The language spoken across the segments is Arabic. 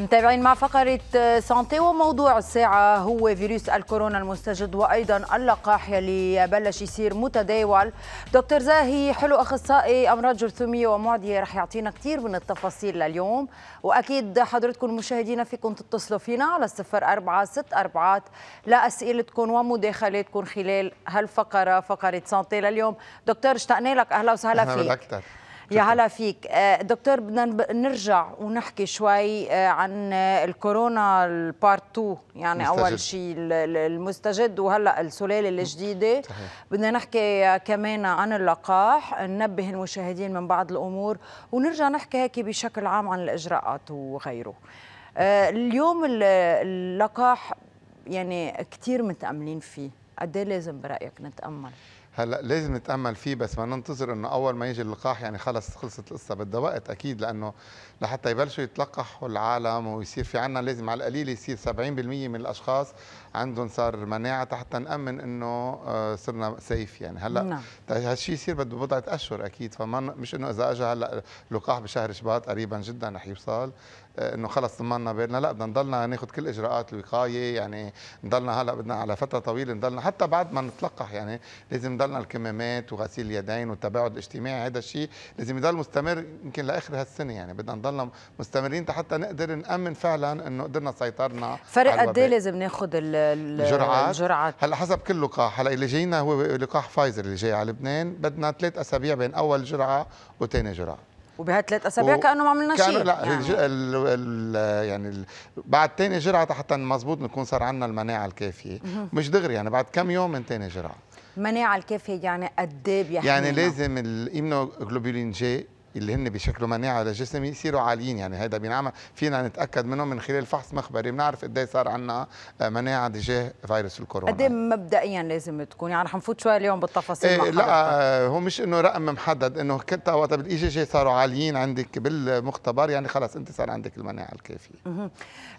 متابعين مع فقرة آه، سانتي وموضوع الساعة هو فيروس الكورونا المستجد وأيضا اللقاح يلي بلش يصير متداول دكتور زاهي حلو أخصائي أمراض جرثومية ومعدية رح يعطينا كثير من التفاصيل لليوم وأكيد حضرتكم المشاهدين فيكم تتصلوا فينا على الصفر أربعة ست أربعات لأسئلتكم ومداخلاتكم خلال هالفقرة فقرة سانتي لليوم دكتور اشتقنا لك أهلا وسهلا فيك أهلا أكثر. يا هلا فيك آه، دكتور بدنا نرجع ونحكي شوي آه، عن الكورونا البارت 2 يعني مستجد. اول شيء المستجد وهلا السلاله الجديده بدنا نحكي كمان عن اللقاح ننبه المشاهدين من بعض الامور ونرجع نحكي هيك بشكل عام عن الاجراءات وغيره آه، اليوم اللقاح يعني كثير متاملين فيه قد إيه لازم برايك نتامل هلا لازم نتامل فيه بس ما ننتظر انه اول ما يجي اللقاح يعني خلص خلصت القصه بدها وقت اكيد لانه لحتى يبلشوا يتلقحوا العالم ويصير في عنا لازم على القليل يصير 70% من الاشخاص عندهم صار مناعه حتى نامن انه آه، صرنا سيف يعني هلا نعم. هالشيء يصير بده بضعه اشهر اكيد فما مش انه اذا اجى هلا لقاح بشهر شباط قريبا جدا رح يوصل آه، انه خلص طمنا بيننا لا بدنا نضلنا ناخذ كل اجراءات الوقايه يعني نضلنا هلا بدنا على فتره طويله نضلنا حتى بعد ما نتلقح يعني لازم نضلنا الكمامات وغسيل اليدين والتباعد الاجتماعي هذا الشيء لازم يضل مستمر يمكن لاخر هالسنه يعني بدنا نضلنا مستمرين حتى نقدر نامن فعلا انه قدرنا سيطرنا فرق قد ايه لازم ناخذ الجرعات, الجرعات. هلا حسب كل لقاح هلا اللي جاينا هو لقاح فايزر اللي جاي على لبنان بدنا ثلاث اسابيع بين اول جرعه وثاني جرعه وبهالثلاث اسابيع و... كانه ما عملنا شيء لا يعني, ال... ال... يعني ال... بعد ثاني جرعه حتى مزبوط نكون صار عندنا المناعه الكافيه مش دغري يعني بعد كم يوم من ثاني جرعه المناعه الكافيه يعني قد ايه يعني لازم الايمونوجلوبولين جي اللي هن بيشكلوا مناعه على يصيروا عاليين يعني هذا بينعمل فينا نتاكد منهم من خلال فحص مخبري بنعرف قد إيه صار عندنا مناعه تجاه فيروس الكورونا قد إيه مبدئيا لازم تكون يعني رح نفوت شوي اليوم بالتفاصيل إيه لا آه، هو مش انه رقم محدد انه كنت وقت بالاي جي جي صاروا عاليين عندك بالمختبر يعني خلص انت صار عندك المناعه الكافيه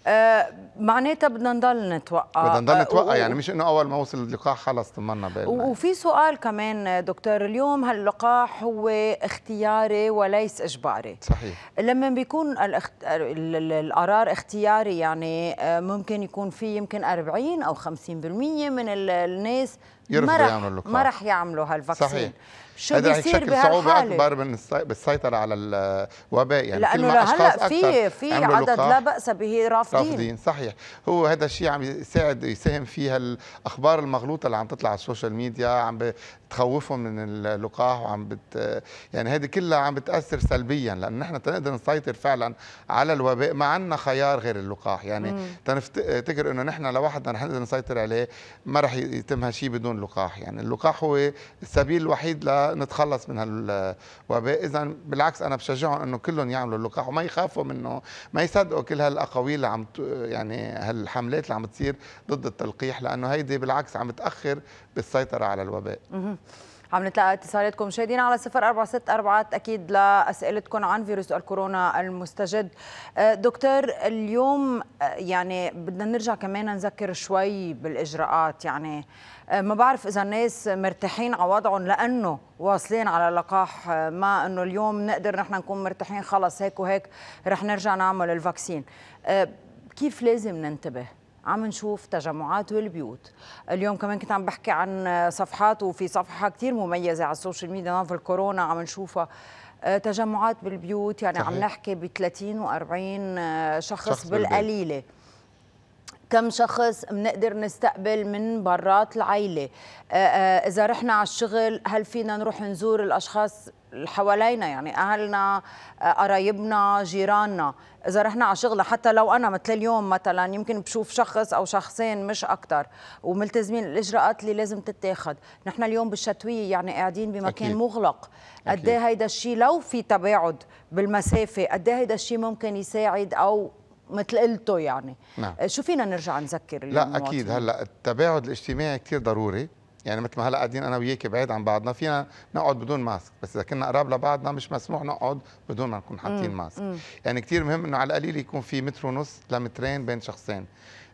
آه معناتها بدنا نضل نتوقع بدنا نضل آه، نتوقع آه يعني مش انه اول ما وصل اللقاح خلص طمنا بالنا وفي سؤال كمان آه، دكتور اليوم هاللقاح هو اختياري ولا وليس اجباري صحيح لما بيكون الاخت... القرار اختياري يعني آه، ممكن يكون في يمكن 40 او 50% من الناس يرفضوا يعملوا اللقاح ما راح يعملوا هالفاكسين صحيح شو هذا يعني بيصير بهالحاله صعوبه اكبر من بالسيطره على الوباء يعني لانه لهلا في في عدد لا باس به رافضين رافضين صحيح هو هذا الشيء عم يساعد يساهم فيها الاخبار المغلوطه اللي عم تطلع على السوشيال ميديا عم بتخوفهم من اللقاح وعم بت يعني هذه كلها عم بتاثر سلبيا لان نحن تنقدر نسيطر فعلا على الوباء ما عندنا خيار غير اللقاح يعني تنفتكر انه نحن لوحدنا رح نقدر نسيطر عليه ما رح يتم هالشيء بدون اللقاح يعني اللقاح هو السبيل الوحيد لنتخلص من هالوباء اذا بالعكس انا بشجعهم انه كلهم يعملوا اللقاح وما يخافوا منه ما يصدقوا كل هالاقاويل اللي عم يعني هالحملات اللي عم تصير ضد التلقيح لانه هيدي بالعكس عم تاخر بالسيطره على الوباء عم نتلقى اتصالاتكم مشاهدينا على صفر أكيد لأسئلتكم عن فيروس الكورونا المستجد آه، دكتور اليوم آه، يعني بدنا نرجع كمان نذكر شوي بالإجراءات يعني آه، ما بعرف إذا الناس مرتاحين على وضعهم لأنه واصلين على لقاح ما أنه اليوم نقدر نحن نكون مرتاحين خلص هيك وهيك رح نرجع نعمل الفاكسين كيف لازم ننتبه؟ عم نشوف تجمعات بالبيوت اليوم كمان كنت عم بحكي عن صفحات وفي صفحة كثير مميزة على السوشيال ميديا في الكورونا عم نشوفها آه، تجمعات بالبيوت يعني صحيح. عم نحكي ب 30 و40 آه، شخص, شخص بالقليله كم شخص بنقدر نستقبل من برات العيلة آه، إذا رحنا على الشغل هل فينا نروح نزور الأشخاص حوالينا يعني اهلنا آه، قرايبنا جيراننا اذا رحنا على شغله حتى لو انا مثل اليوم مثلا يمكن بشوف شخص او شخصين مش اكثر وملتزمين الاجراءات اللي لازم تتاخد نحن اليوم بالشتويه يعني قاعدين بمكان أكيد. مغلق قد ايه هيدا الشيء لو في تباعد بالمسافه قد ايه هيدا الشيء ممكن يساعد او مثل قلته يعني نعم. آه، شو فينا نرجع نذكر لا اكيد هلا التباعد الاجتماعي كثير ضروري يعني مثل ما هلا قاعدين انا وياك بعيد عن بعضنا فينا نقعد بدون ماسك بس اذا كنا قراب لبعضنا مش مسموح نقعد بدون ما نكون حاطين ماسك يعني كثير مهم انه على القليل يكون في متر ونص لمترين بين شخصين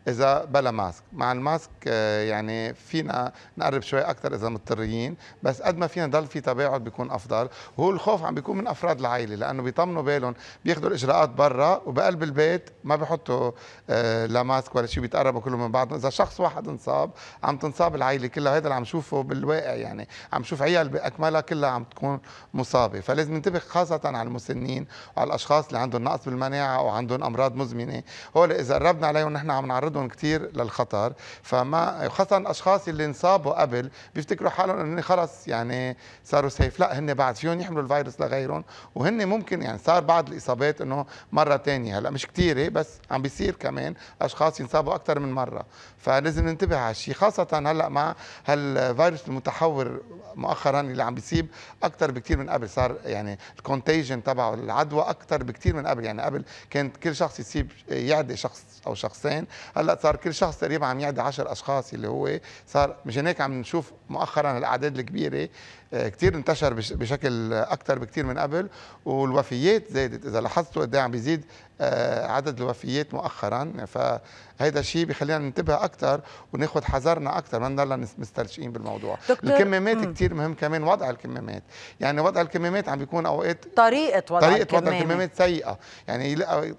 اذا بلا ماسك مع الماسك آه، يعني فينا نقرب شوي اكثر اذا مضطرين بس قد ما فينا نضل في تباعد بيكون افضل هو الخوف عم بيكون من افراد العائله لانه بيطمنوا بالهم بياخذوا الاجراءات برا وبقلب البيت ما بحطوا آه، لا ماسك ولا شيء بيتقربوا كلهم من بعض اذا شخص واحد انصاب عم تنصاب العائله كلها هذا اللي عم شوفه بالواقع يعني عم شوف عيال باكملها كلها عم تكون مصابه فلازم ننتبه خاصه على المسنين وعلى الاشخاص اللي عندهم نقص بالمناعه او عندهم امراض مزمنه هول اذا قربنا عليهم نحن عم نعرض عندهم كثير للخطر فما خاصه الاشخاص اللي انصابوا قبل بيفتكروا حالهم انه خلص يعني صاروا سيف لا هن بعد فيهم يحملوا الفيروس لغيرهم وهن ممكن يعني صار بعض الاصابات انه مره ثانيه هلا مش كثيره بس عم بيصير كمان اشخاص ينصابوا اكثر من مره فلازم ننتبه على الشيء خاصه هلا مع هالفيروس المتحور مؤخرا اللي عم بيصيب اكثر بكثير من قبل صار يعني الكونتيجن تبعه العدوى اكثر بكثير من قبل يعني قبل كانت كل شخص يصيب يعدي شخص او شخصين هلا هلا صار كل شخص تقريبا عم يعدي 10 اشخاص اللي هو صار مشان هيك عم نشوف مؤخرا الاعداد الكبيره آه، كثير انتشر بشكل اكثر بكثير من قبل والوفيات زادت اذا لاحظتوا قد عم بيزيد آه، عدد الوفيات مؤخرا فهيدا الشيء بخلينا ننتبه اكثر وناخذ حذرنا اكثر ما نضلنا مستلجئين بالموضوع الكمامات كثير مهم كمان وضع الكمامات يعني وضع الكمامات عم بيكون اوقات طريقه وضع طريقه وضع الكمامات سيئه يعني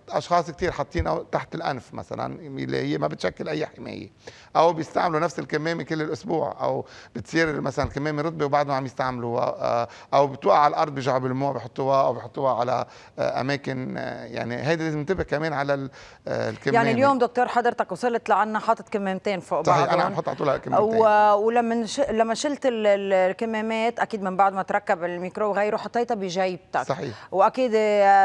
اشخاص كثير حاطين تحت الانف مثلا اللي هي ما بتشكل اي حمايه او بيستعملوا نفس الكمامه كل الاسبوع او بتصير مثلا الكمامه رطبه وبعدهم عم يستعملوها آه، او بتوقع على الارض بيجعوا بالموع بحطوها او بحطوها على آه، اماكن يعني هيدا لازم تنتبه كمان على آه، الكمامه يعني اليوم دكتور حضرتك وصلت لعنا حاطط كمامتين فوق بعض صحيح انا عم حط على طول كمامتين ولما ش... لما شلت الكمامات اكيد من بعد ما تركب الميكرو وغيره حطيتها بجيبتك صحيح واكيد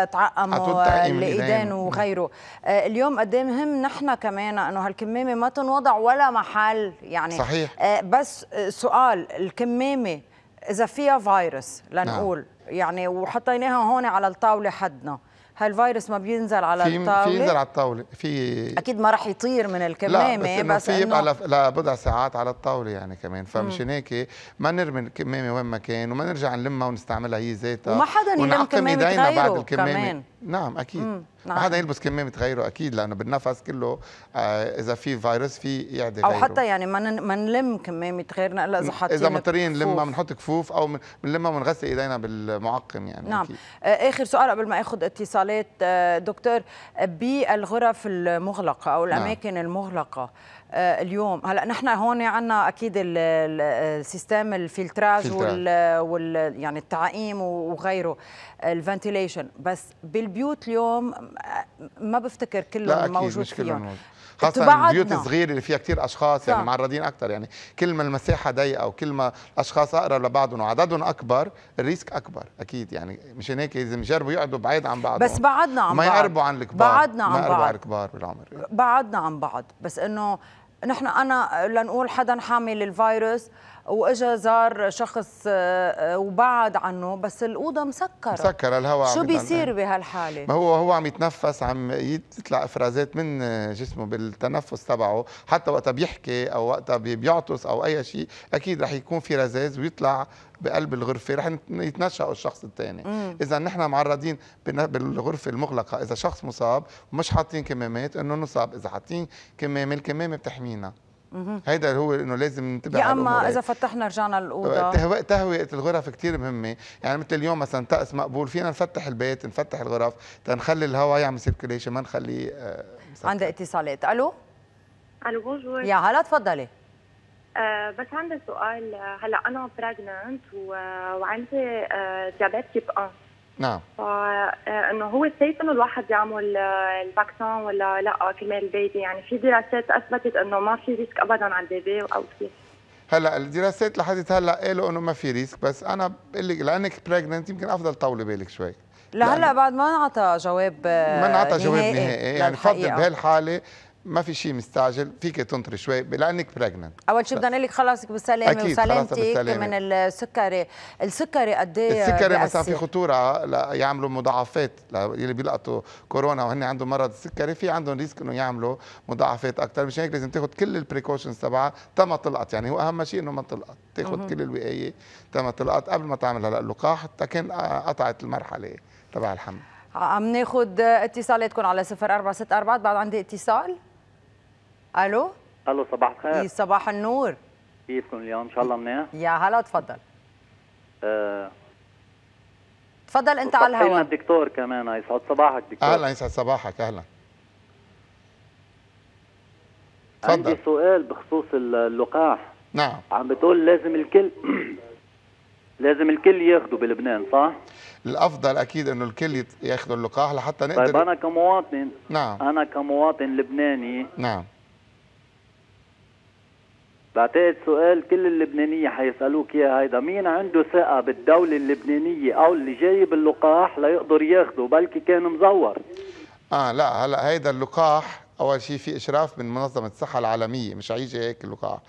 تعقموا الايدين وغيره آه، اليوم قد إيه مهم نحن كمان انه هالكمامه ما تنوضع ولا محل يعني صحيح آه، بس سؤال الكمامه اذا فيها فيروس لنقول نعم. يعني وحطيناها هون على الطاوله حدنا هالفيروس ما بينزل على في الطاوله في ينزل على الطاوله في اكيد ما راح يطير من الكمامه لا بس, بس في يبقى إنه... لبضع ساعات على الطاوله يعني كمان فمشان هيك ما نرمي الكمامه وين ما كان وما نرجع نلمها ونستعملها هي ذاتها وما حدا يلم كمامه بعد الكمامه كمان. نعم اكيد مم. نعم. حدا يلبس كمامه غيره اكيد لانه بالنفس كله آه، اذا في فيروس في يعدي او حتى يعني ما ما نلم كمامه غيرنا الا اذا حاطين اذا مضطرين نلمها بنحط كفوف او بنلمها بنغسل ايدينا بالمعقم يعني نعم أكيد. آه، اخر سؤال قبل ما اخذ اتصالات آه، دكتور بالغرف المغلقه او نعم. الاماكن نعم. المغلقه آه، اليوم هلا نحن هون عندنا اكيد السيستم الفلتراج وال, يعني التعقيم وغيره الفنتيليشن بس بالبيوت اليوم ما بفتكر كلهم موجود فيهم خاصة البيوت الصغيرة اللي فيها كثير أشخاص يعني صح. معرضين أكثر يعني كل ما المساحة ضيقة وكل ما الأشخاص أقرب لبعضهم وعددهم أكبر الريسك أكبر أكيد يعني مشان هيك لازم يجربوا يقعدوا بعيد عن بعض بس بعدنا عن بعض ما يقربوا عن الكبار بعدنا عن بعض ما يقربوا عن الكبار بالعمر بعدنا عن بعض بس إنه نحن انا لنقول حدا حامل الفيروس واجا زار شخص آه، آه، وبعد عنه بس الاوضه مسكره مسكره الهواء شو بيصير بهالحاله ما هو هو عم يتنفس عم يطلع افرازات من جسمه آه، بالتنفس تبعه حتى وقتها بيحكي او وقتها بيعطس او اي شيء اكيد رح يكون في رذاذ ويطلع بقلب الغرفه رح يتنشأ الشخص الثاني اذا نحن معرضين بالغرفه المغلقه اذا شخص مصاب ومش حاطين كمامات انه نصاب اذا حاطين كمامه الكمامه بتحمينا هيدا هو انه لازم ننتبه يا اما اذا فتحنا رجعنا الاوضه اه، تهوية, الغرف كثير مهمه يعني مثل اليوم مثلا طقس مقبول فينا نفتح البيت نفتح الغرف تنخلي الهواء يعمل سيركيليشن ما نخليه اه، عندي اتصالات الو الو بونجور يا هلا تفضلي أه بس عندي سؤال هلا انا براجننت وعندي أه ديابيت تيب 1 نعم فانه آه، هو سيف انه الواحد يعمل آه، الفاكسون ولا لا كرمال آه، البيبي يعني في دراسات اثبتت انه ما في ريسك ابدا على البيبي او كيف هلا الدراسات لحد هلا قالوا انه ما في ريسك بس انا بقول لك لانك بريجننت يمكن افضل طولي بالك شوي لهلا بعد ما انعطى جواب ما انعطى جواب نهائي يعني فضل بهالحاله ما في شيء مستعجل فيك تنطري شوي لانك بريجننت اول شيء بدنا نقول لك خلاصك بالسلامه وسلامتك من السكري السكري قد ايه السكري مثلا في خطوره يعملوا مضاعفات اللي بيلقطوا كورونا وهن عندهم مرض السكري في عندهم ريسك انه يعملوا مضاعفات اكثر مشان هيك لازم تاخذ كل البريكوشنز تبعها تما تلقط يعني هو اهم شيء انه ما تلقط تاخذ كل الوقايه تما تلقط قبل ما تعمل هلا اللقاح تكن آه، قطعت المرحله تبع الحمل عم ناخذ اتصالاتكم على 0464 بعد عندي اتصال الو الو صباح الخير إيه، صباح النور كيفكم اليوم ان شاء الله منيح يا هلا تفضل أه تفضل انت على الهواء الدكتور كمان يسعد صباحك دكتور اهلا يسعد صباحك اهلا تفضل عندي سؤال بخصوص اللقاح نعم عم بتقول لازم الكل لازم الكل ياخده بلبنان صح؟ الافضل اكيد انه الكل ياخذوا اللقاح لحتى نقدر طيب انا كمواطن نعم انا كمواطن لبناني نعم بعتقد سؤال كل اللبنانيه حيسالوك يا هيدا مين عنده ثقه بالدوله اللبنانيه او اللي جايب اللقاح ليقدر ياخده بلكي كان مزور اه لا هلا هيدا اللقاح اول شيء في اشراف من منظمه الصحه العالميه مش هيجي هيك اللقاح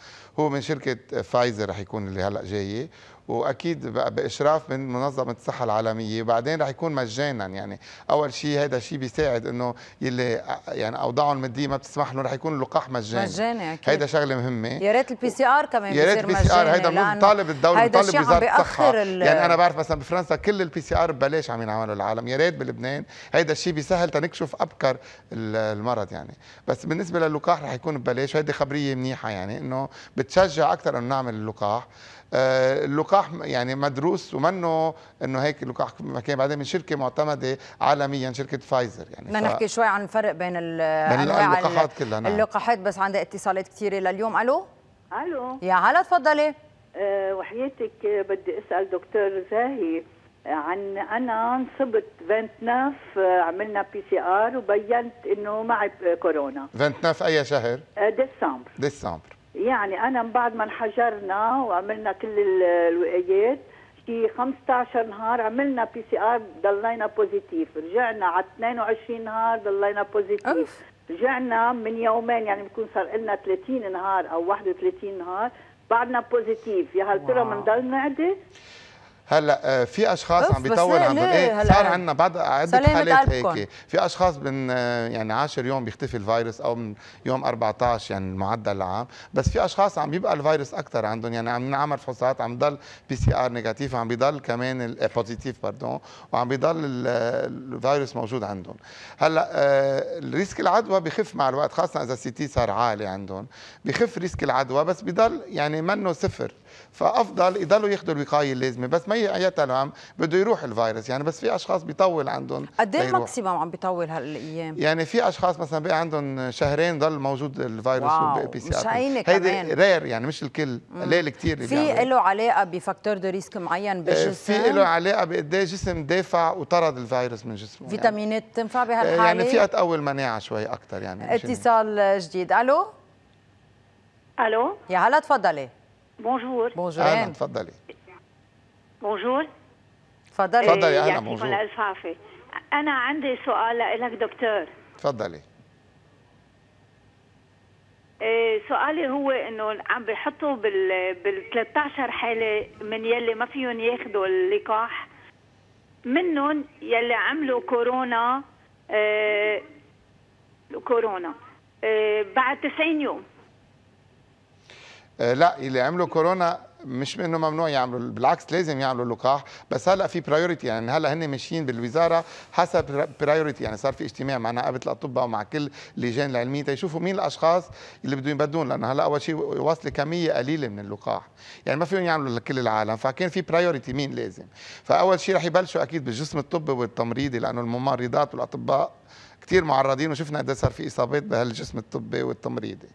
هو من شركه فايزر رح يكون اللي هلا جايه واكيد باشراف من منظمه الصحه العالميه وبعدين رح يكون مجانا يعني اول شيء هذا الشيء بيساعد انه يلي يعني اوضاعهم الماديه ما بتسمح له رح يكون اللقاح مجاني مجاني اكيد هيدا شغله مهمه يا ريت البي سي ار كمان يا ريت البي سي ار هيدا مطالب الدوله مطالب وزاره الصحه يعني انا بعرف مثلا بفرنسا كل البي سي ار ببلاش عم ينعملوا العالم يا ريت بلبنان هيدا الشيء بيسهل تنكشف ابكر المرض يعني بس بالنسبه للقاح رح يكون ببلاش هيدي خبريه منيحه يعني انه بتشجع اكثر انه نعمل اللقاح آه، اللقاح يعني مدروس ومنه انه هيك اللقاح مكان بعدين من شركه معتمده عالميا شركه فايزر يعني بدنا ف... نحكي شوي عن الفرق بين, بين اللقاحات كلها نعم. اللقاحات بس عندها اتصالات كثيره لليوم الو الو يا هلا تفضلي أه وحياتك بدي اسال دكتور زاهي عن انا انصبت 29 آه، عملنا بي سي ار وبينت انه معي كورونا 29 اي شهر؟ آه، ديسمبر ديسمبر يعني انا من بعد ما انحجرنا وعملنا كل الوقايات في 15 نهار عملنا بي سي ار ضلينا بوزيتيف رجعنا على 22 نهار ضلينا بوزيتيف رجعنا من يومين يعني بكون صار لنا 30 نهار او 31 نهار بعدنا بوزيتيف يا هل ترى بنضل نعدي هلا آه، في اشخاص عم بيطول عم ايه صار عندنا بعض عده حالات هيك في اشخاص من آه، يعني 10 يوم بيختفي الفيروس او من يوم 14 يعني المعدل العام بس في اشخاص عم بيبقى الفيروس اكثر عندهم يعني عم نعمل فحوصات عم بضل بي سي ار نيجاتيف عم بضل كمان بوزيتيف باردون آه، وعم بضل الفيروس موجود عندهم هلا الريسك العدوى بخف مع الوقت خاصه اذا السي تي صار عالي عندهم بخف ريسك العدوى بس بضل يعني منه صفر فافضل يضلوا ياخذوا الوقايه اللازمه بس ما اية عام بده يروح الفيروس يعني بس في اشخاص بيطول عندهم قد ايه ماكسيموم عم بيطول هالايام يعني في اشخاص مثلا بقى عندهم شهرين ضل موجود الفيروس والبي سي ار هيدي رير يعني مش الكل قليل كثير في له علاقه بفاكتور دو ريسك معين آه، بالجسم في له علاقه بقد ايه جسم دافع وطرد الفيروس من جسمه فيتامينات يعني. إيه تنفع آه، يعني بهالحاله يعني فيها تقوي المناعه شوي اكثر يعني اتصال جديد الو الو يا هلا تفضلي بونجور بونجور اهلا تفضلي موجود؟ تفضلي تفضلي اهلا يعني موجود الف عافيه انا عندي سؤال لك دكتور تفضلي إيه، سؤالي هو انه عم بيحطوا بال بال 13 حاله من يلي ما فيهم ياخذوا اللقاح منهم يلي عملوا كورونا إيه، كورونا إيه، بعد 90 يوم لا اللي عملوا كورونا مش انه ممنوع يعملوا بالعكس لازم يعملوا اللقاح بس هلا في برايورتي يعني هلا هن ماشيين بالوزاره حسب برايورتي يعني صار في اجتماع مع نقابه الاطباء ومع كل اللجان العلميه تيشوفوا مين الاشخاص اللي بدهم يبدون لانه هلا اول شيء وصل كميه قليله من اللقاح يعني ما فيهم يعملوا لكل العالم فكان في برايورتي مين لازم فاول شيء رح يبلشوا اكيد بالجسم الطبي والتمريضي لانه الممرضات والاطباء كثير معرضين وشفنا قد صار في اصابات بهالجسم الطبي والتمريضي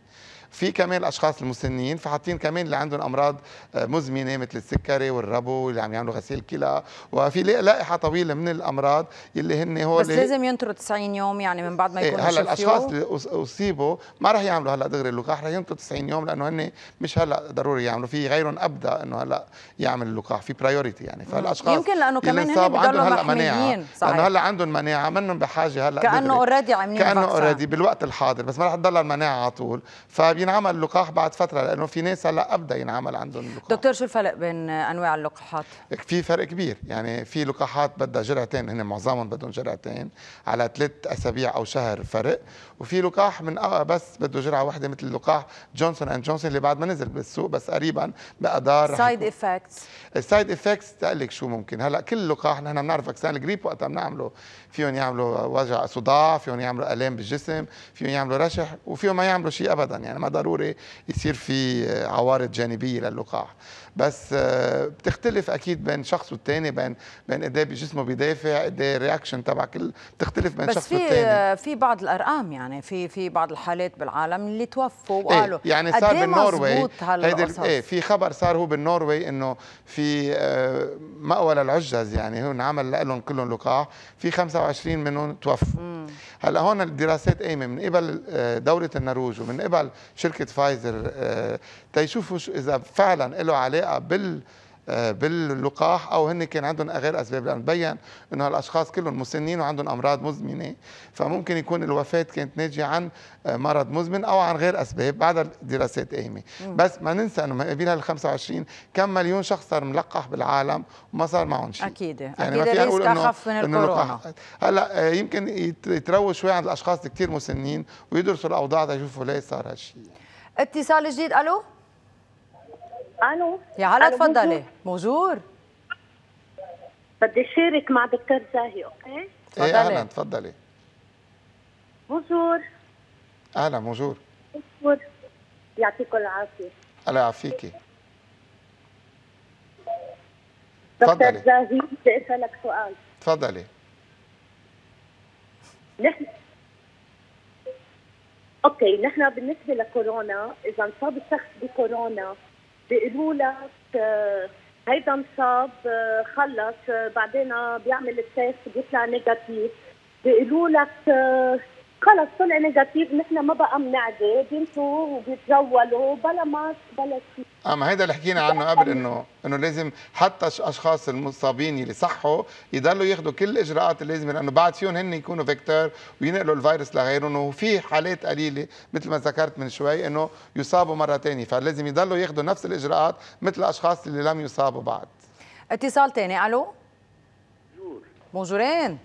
في كمان الاشخاص المسنين فحاطين كمان اللي عندهم امراض آه، مزمنه مثل السكري والربو واللي عم يعملوا غسيل كلى وفي لائحه طويله من الامراض اللي هن هو بس لازم ينطروا 90 يوم يعني من بعد ما يكونوا إيه، هلا الاشخاص اللي اصيبوا ما رح يعملوا هلا دغري اللقاح رح ينطروا 90 يوم لانه هن مش هلا ضروري يعملوا في غيرهم ابدا انه هلا يعمل اللقاح في برايورتي يعني فالاشخاص يمكن لانه كمان هن بضلوا هلا مناعه صحيح. لانه هلا عندهم مناعه منهم بحاجه هلا كانه اوريدي عاملين كانه اوريدي بالوقت الحاضر بس ما رح تضل المناعه على طول فبي بينعمل لقاح بعد فتره لانه في ناس هلا ابدا ينعمل عندهم لقاح دكتور شو الفرق بين انواع اللقاحات في فرق كبير يعني في لقاحات بدها جرعتين هن معظمهم بدهم جرعتين على ثلاث اسابيع او شهر فرق وفي لقاح من بس بده جرعه واحده مثل لقاح جونسون اند جونسون اللي بعد ما نزل بالسوق بس قريبا بقدر سايد افكتس السايد افكتس تقلك شو ممكن هلا كل لقاح نحن بنعرف فاكسان الجريب وقتها بنعمله فيهم يعملوا وجع صداع فيهم يعملوا الام بالجسم فيهم يعملوا رشح وفيهم ما يعملوا شيء ابدا يعني ما ضروري يصير في عوارض جانبيه للقاح بس آه، بتختلف اكيد بين شخص والتاني بين بين ايديه جسمه بيدافع ايه الرياكشن تبعك بتختلف بين شخص والتاني بس آه، في بعض الارقام يعني في في بعض الحالات بالعالم اللي توفوا إيه، وقالوا ايه يعني صار بالنوروي هيدي ايه في خبر صار هو بالنوروي انه في آه، مأوى للعجز يعني هون عمل لهم كلهم لقاح في 25 منهم توفوا هلا هون الدراسات قايمه من قبل دوله النرويج ومن قبل شركه فايزر تيشوفوا اذا فعلا له علاقه بال آه، باللقاح او هن كان عندهم غير اسباب لان بين انه هالاشخاص كلهم مسنين وعندهم امراض مزمنه فممكن يكون الوفاه كانت ناتجه عن آه، مرض مزمن او عن غير اسباب بعد الدراسات قايمه بس ما ننسى انه ما قبل هال 25 كم مليون شخص صار ملقح بالعالم وما صار معهم شيء اكيد يعني اكيد ما فينا نقول انه من الكورونا هلا آه، يمكن يتروج شوي عند الاشخاص كثير مسنين ويدرسوا الاوضاع تيشوفوا ليه صار هالشيء اتصال جديد الو الو يا علا تفضلي بونجور بدي شارك مع دكتور زاهي اوكي ايه اهلا تفضلي بونجور اهلا بونجور بونجور يعطيكم العافيه الله يعافيكي دكتور زاهي بدي اسالك سؤال تفضلي نحن اوكي نحن بالنسبه لكورونا اذا انصاب الشخص بكورونا بيقولوا لك آه، هيدا مصاب آه، خلص آه، بعدين بيعمل التيست بيطلع نيجاتيف بيقولوا لك خلص طلع نيجاتيف نحن ما بقى بنعدي بيمشوا وبيتجولوا بلا ماسك بلا شيء اه ما هيدا اللي حكينا عنه قبل انه انه لازم حتى الاشخاص المصابين اللي صحوا يضلوا ياخذوا كل الاجراءات اللازمه لانه بعد فيهم هن يكونوا فيكتور وينقلوا الفيروس لغيرهم وفي حالات قليله مثل ما ذكرت من شوي انه يصابوا مره ثانيه فلازم يضلوا ياخذوا نفس الاجراءات مثل الاشخاص اللي لم يصابوا بعد اتصال ثاني الو بونجورين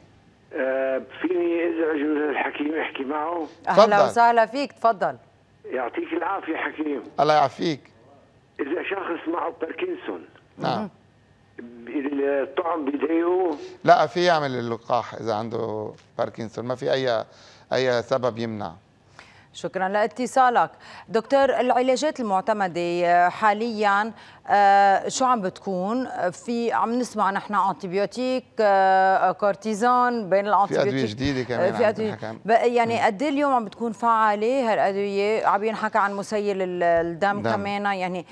آه، فيني ازعج من الحكيم احكي معه اهلا وسهلا فيك تفضل يعطيك العافيه حكيم الله يعافيك اذا شخص معه باركنسون نعم الطعم بيضايقه لا في يعمل اللقاح اذا عنده باركنسون ما في اي اي سبب يمنع شكرا لاتصالك دكتور العلاجات المعتمدة آه، حاليا آه، شو عم بتكون في عم نسمع نحن انتبيوتيك آه، كورتيزون بين الانتبيوتيك في ادويه جديده كمان في أدوية يعني قد إيه اليوم عم بتكون فعاله هالادويه عم ينحكى عن مسيل الدم دم. نعم. كمان يعني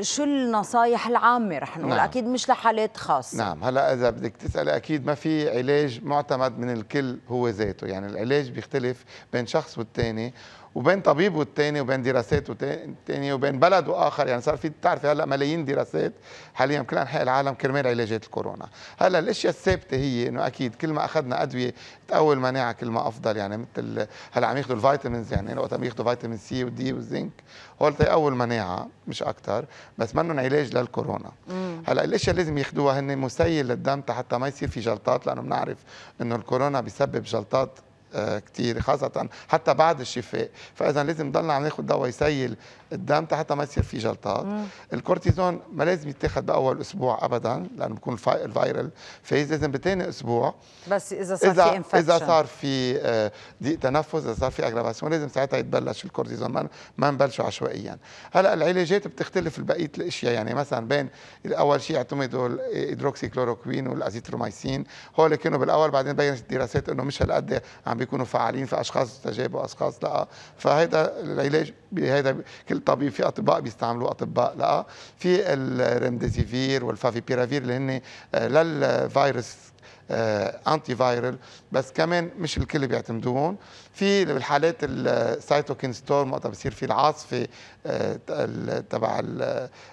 شو النصائح العامه رح نقول نعم. اكيد مش لحالات خاصه نعم هلا اذا بدك تسالي اكيد ما في علاج معتمد من الكل هو ذاته يعني العلاج بيختلف بين شخص والثاني وبين طبيب والتاني وبين دراسات والتاني وبين بلد واخر يعني صار في بتعرفي هلا ملايين دراسات حاليا بكل انحاء العالم كرمال علاجات الكورونا هلا الاشياء الثابته هي انه اكيد كل ما اخذنا ادويه تقوي المناعه كل ما افضل يعني مثل هلا عم ياخذوا الفيتامينز يعني وقت عم ياخذوا فيتامين سي ودي والزنك هول تقوي المناعه مش اكثر بس منهم علاج للكورونا هلا الاشياء اللي لازم ياخذوها هن مسيل للدم حتى ما يصير في جلطات لانه بنعرف انه الكورونا بيسبب جلطات كتير خاصة حتى بعد الشفاء فإذا لازم نضلنا عم ناخذ دواء يسيل الدم حتى ما يصير في جلطات الكورتيزون ما لازم يتاخذ بأول أسبوع أبدا لأنه بكون الفيرال فيز لازم بثاني أسبوع بس إذا صار إذا في انفكشن إذا صار في آه، ضيق تنفس إذا صار في أجرافاسيون لازم ساعتها يتبلش الكورتيزون ما ما نبلشه عشوائيا هلا العلاجات بتختلف بقية الأشياء يعني مثلا بين أول شيء اعتمدوا الهيدروكسي كلوروكوين والأزيتروميسين هول كانوا بالأول بعدين بينت الدراسات إنه مش هالقد عم بيكونوا فعالين في اشخاص استجابوا اشخاص لا فهذا العلاج بهذا كل طبيب في اطباء بيستعملوا اطباء لا في الرمدسيفير والفافيبيرافير اللي هن آه، للفيروس انتي آه، فايرال بس كمان مش الكل بيعتمدوهم في بالحالات السايتوكين ستورم وقتها بصير في العاصفه آه، تبع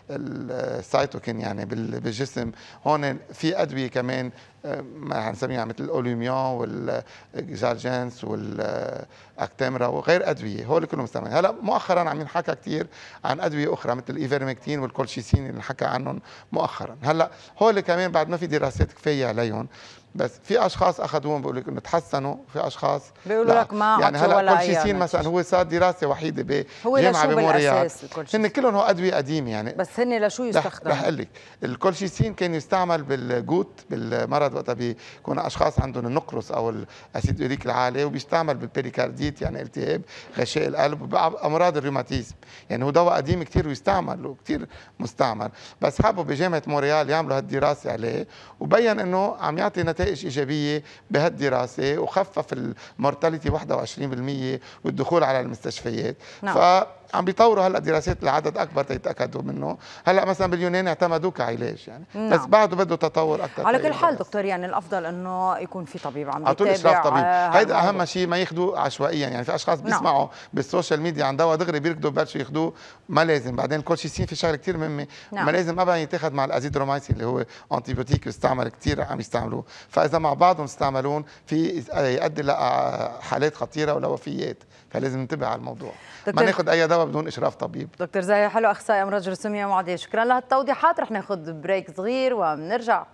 السايتوكين يعني بالجسم هون في ادويه كمان آه، ما هنسميها مثل الاوليميون والجارجنس والاكتامرا وغير ادويه هول كلهم مستعملين هلا مؤخرا عم ينحكى كثير عن ادويه اخرى مثل الايفيرمكتين والكولشيسين اللي انحكى عنهم مؤخرا هلا هول كمان بعد ما في دراسات كفايه عليهم بس في اشخاص اخذوهم بيقول لك انه تحسنوا في اشخاص بيقولوا لك ما يعني هلا سين مثلا هو صار دراسه وحيده بجامعه بموريال هن كلهم هو ادويه قديمه يعني بس هن لشو يستخدم؟ رح اقول لك الكولشيسين كان يستعمل بالجوت بالمرض وقتها بيكون اشخاص عندهم النقرس او الاسيد اوريك العالي وبيستعمل بالبريكارديت يعني التهاب غشاء القلب بامراض الروماتيزم يعني هو دواء قديم كثير ويستعمل وكثير مستعمل بس حابوا بجامعه موريال يعملوا هالدراسه عليه وبين انه عم يعطي نتائج نتائج ايجابيه بهالدراسه وخفف المورتاليتي 21% والدخول على المستشفيات نعم. ف عم بيطوروا هلا دراسات لعدد اكبر تيتاكدوا منه هلا مثلا باليونان اعتمدوه كعلاج يعني نعم. بس بعده بده تطور اكثر على كل حال دكتور يعني الافضل انه يكون في طبيب عم يتابع اشراف طبيب آه، هيدا اهم شيء ما ياخذوه عشوائيا يعني في اشخاص نعم. بيسمعوا نعم. بالسوشيال ميديا عن دواء دغري بيركضوا بلشوا ياخذوه ما لازم بعدين كل شيء في شغله كثير مهمه نعم. ما لازم ابدا يتاخذ مع الازيترومايسين اللي هو انتيبيوتيك يستعمل كثير عم يستعملوه فاذا مع بعضهم استعملون في يؤدي لحالات خطيره ولوفيات فلازم ننتبه على الموضوع ما ناخذ اي دواء بدون إشراف طبيب دكتور زاهي حلو أخصائي أمراض جرثومية معدية شكرا لهالتوضيحات رح ناخذ بريك صغير وبنرجع